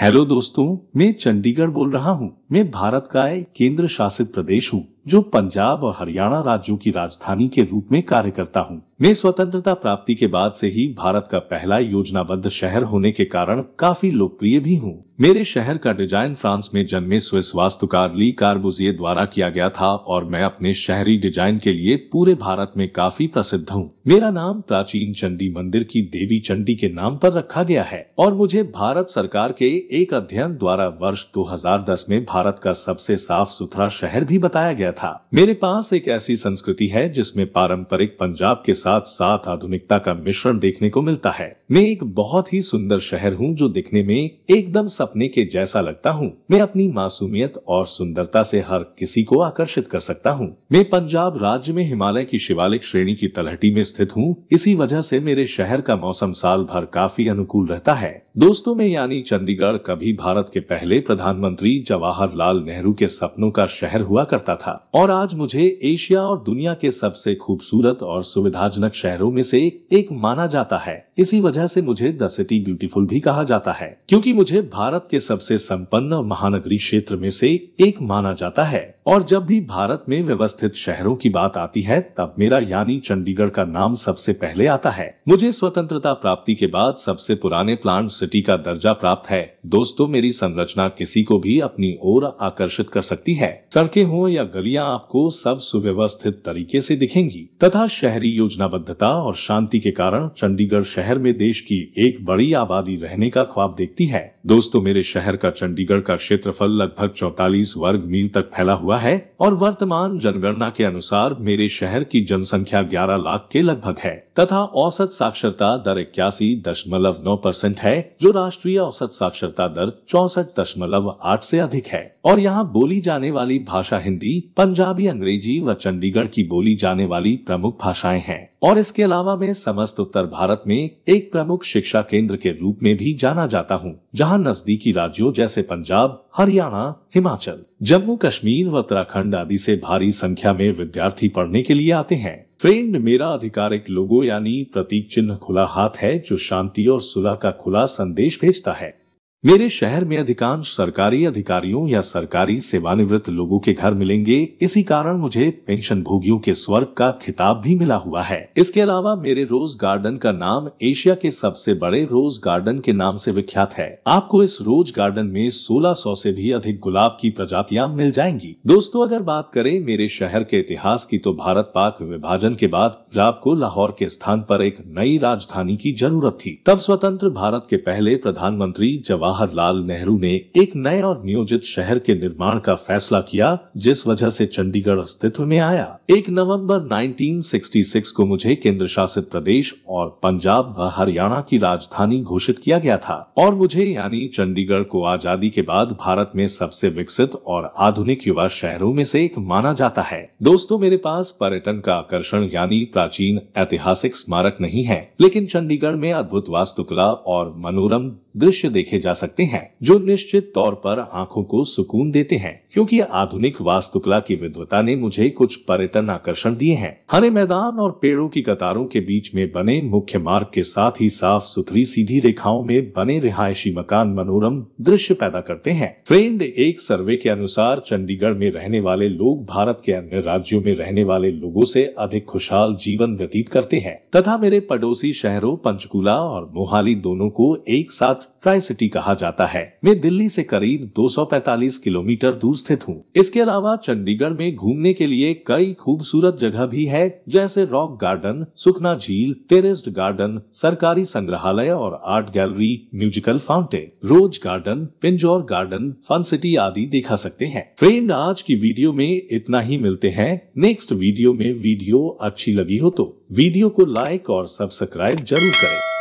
hello दोस्तों मैं चंडीगढ़ बोल रहा हूँ मैं भारत का एक केंद्र शासित प्रदेश हूँ जो पंजाब और हरियाणा राज्यों की राजधानी के रूप में कार्य करता हूँ मैं स्वतंत्रता प्राप्ति के बाद से ही भारत का पहला योजनाबद्ध शहर होने के कारण काफी लोकप्रिय भी हूँ मेरे शहर का डिजाइन फ्रांस में जन्मे स्विस वास्तुकार ली कार्बुजिए द्वारा किया गया था और मैं अपने शहरी डिजाइन के लिए पूरे भारत में काफी प्रसिद्ध हूँ मेरा नाम प्राचीन चंडी मंदिर की देवी चंडी के नाम पर रखा गया है और मुझे भारत सरकार के एक अध्ययन द्वारा वर्ष 2010 में भारत भारत का सबसे साफ सुथरा शहर भी बताया गया था मेरे पास एक ऐसी संस्कृति है जिसमें पारंपरिक पंजाब के साथ साथ आधुनिकता का मिश्रण देखने को मिलता है मैं एक बहुत ही सुंदर शहर हूँ जो दिखने में एकदम सपने के जैसा लगता हूँ मैं अपनी मासूमियत और सुंदरता से हर किसी को आकर्षित कर सकता हूँ मैं पंजाब राज्य में हिमालय की शिवालिक श्रेणी की तलहटी में स्थित हूँ इसी वजह से मेरे शहर का मौसम साल भर काफी अनुकूल रहता है दोस्तों में यानी चंडीगढ़ कभी भारत के पहले प्रधानमंत्री जवाहर जवाहरलाल नेहरू के सपनों का शहर हुआ करता था और आज मुझे एशिया और दुनिया के सबसे खूबसूरत और सुविधाजनक शहरों में से एक माना जाता है इसी वजह से मुझे द सिटी ब्यूटीफुल भी कहा जाता है क्योंकि मुझे भारत के सबसे संपन्न महानगरी क्षेत्र में से एक माना जाता है और जब भी भारत में व्यवस्थित शहरों की बात आती है तब मेरा यानी चंडीगढ़ का नाम सबसे पहले आता है मुझे स्वतंत्रता प्राप्ति के बाद सबसे पुराने प्लांट सिटी का दर्जा प्राप्त है दोस्तों मेरी संरचना किसी को भी अपनी ओर ओर आकर्षित कर सकती है सड़कें हो या गलियां आपको सब सुव्यवस्थित तरीके से दिखेंगी तथा शहरी योजनाबद्धता और शांति के कारण चंडीगढ़ शहर में देश की एक बड़ी आबादी रहने का ख्वाब देखती है दोस्तों मेरे शहर का चंडीगढ़ का क्षेत्रफल लगभग 44 वर्ग मील तक फैला हुआ है और वर्तमान जनगणना के अनुसार मेरे शहर की जनसंख्या 11 लाख के लगभग है तथा औसत साक्षरता दर इक्यासी दशमलव नौ परसेंट है जो राष्ट्रीय औसत साक्षरता दर चौसठ दशमलव आठ ऐसी अधिक है और यहाँ बोली जाने वाली भाषा हिंदी पंजाबी अंग्रेजी व चंडीगढ़ की बोली जाने वाली प्रमुख भाषाएं हैं और इसके अलावा मैं समस्त उत्तर भारत में एक प्रमुख शिक्षा केंद्र के रूप में भी जाना जाता हूँ जहाँ नजदीकी राज्यों जैसे पंजाब हरियाणा हिमाचल जम्मू कश्मीर व उत्तराखंड आदि से भारी संख्या में विद्यार्थी पढ़ने के लिए आते हैं फ्रेंड मेरा आधिकारिक लोगो यानी प्रतीक चिन्ह खुला हाथ है जो शांति और सुलह का खुला संदेश भेजता है मेरे शहर में अधिकांश सरकारी अधिकारियों या सरकारी सेवानिवृत्त लोगों के घर मिलेंगे इसी कारण मुझे पेंशन भोगियों के स्वर्ग का खिताब भी मिला हुआ है इसके अलावा मेरे रोज गार्डन का नाम एशिया के सबसे बड़े रोज गार्डन के नाम से विख्यात है आपको इस रोज गार्डन में 1600 से भी अधिक गुलाब की प्रजातियाँ मिल जाएंगी दोस्तों अगर बात करें मेरे शहर के इतिहास की तो भारत पाक विभाजन के बाद पंजाब को लाहौर के स्थान पर एक नई राजधानी की जरूरत थी तब स्वतंत्र भारत के पहले प्रधानमंत्री जवाहर जवाहरलाल नेहरू ने एक नए और नियोजित शहर के निर्माण का फैसला किया जिस वजह से चंडीगढ़ अस्तित्व में आया एक नवंबर 1966 को मुझे केंद्र शासित प्रदेश और पंजाब व हरियाणा की राजधानी घोषित किया गया था और मुझे यानी चंडीगढ़ को आजादी के बाद भारत में सबसे विकसित और आधुनिक युवा शहरों में से एक माना जाता है दोस्तों मेरे पास पर्यटन का आकर्षण यानी प्राचीन ऐतिहासिक स्मारक नहीं है लेकिन चंडीगढ़ में अद्भुत वास्तुकला और मनोरम दृश्य देखे जा सकते हैं जो निश्चित तौर पर आंखों को सुकून देते हैं क्योंकि आधुनिक वास्तुकला की विद्वता ने मुझे कुछ पर्यटन आकर्षण दिए हैं हरे मैदान और पेड़ों की कतारों के बीच में बने मुख्य मार्ग के साथ ही साफ सुथरी सीधी रेखाओं में बने रिहायशी मकान मनोरम दृश्य पैदा करते हैं फ्रेंड एक सर्वे के अनुसार चंडीगढ़ में रहने वाले लोग भारत के अन्य राज्यों में रहने वाले लोगों से अधिक खुशहाल जीवन व्यतीत करते हैं तथा मेरे पड़ोसी शहरों पंचकूला और मोहाली दोनों को एक साथ ट्राई सिटी कहा जाता है मैं दिल्ली से करीब 245 किलोमीटर दूर स्थित हूँ इसके अलावा चंडीगढ़ में घूमने के लिए कई खूबसूरत जगह भी है जैसे रॉक गार्डन सुखना झील टेरिस्ट गार्डन सरकारी संग्रहालय और art gallery musical fountain rose garden Pinjore garden fun city आदि दिखा सकते हैं फ्रेंड आज की वीडियो में इतना ही मिलते हैं नेक्स्ट वीडियो में वीडियो अच्छी लगी हो तो वीडियो को लाइक और सब्सक्राइब जरूर करें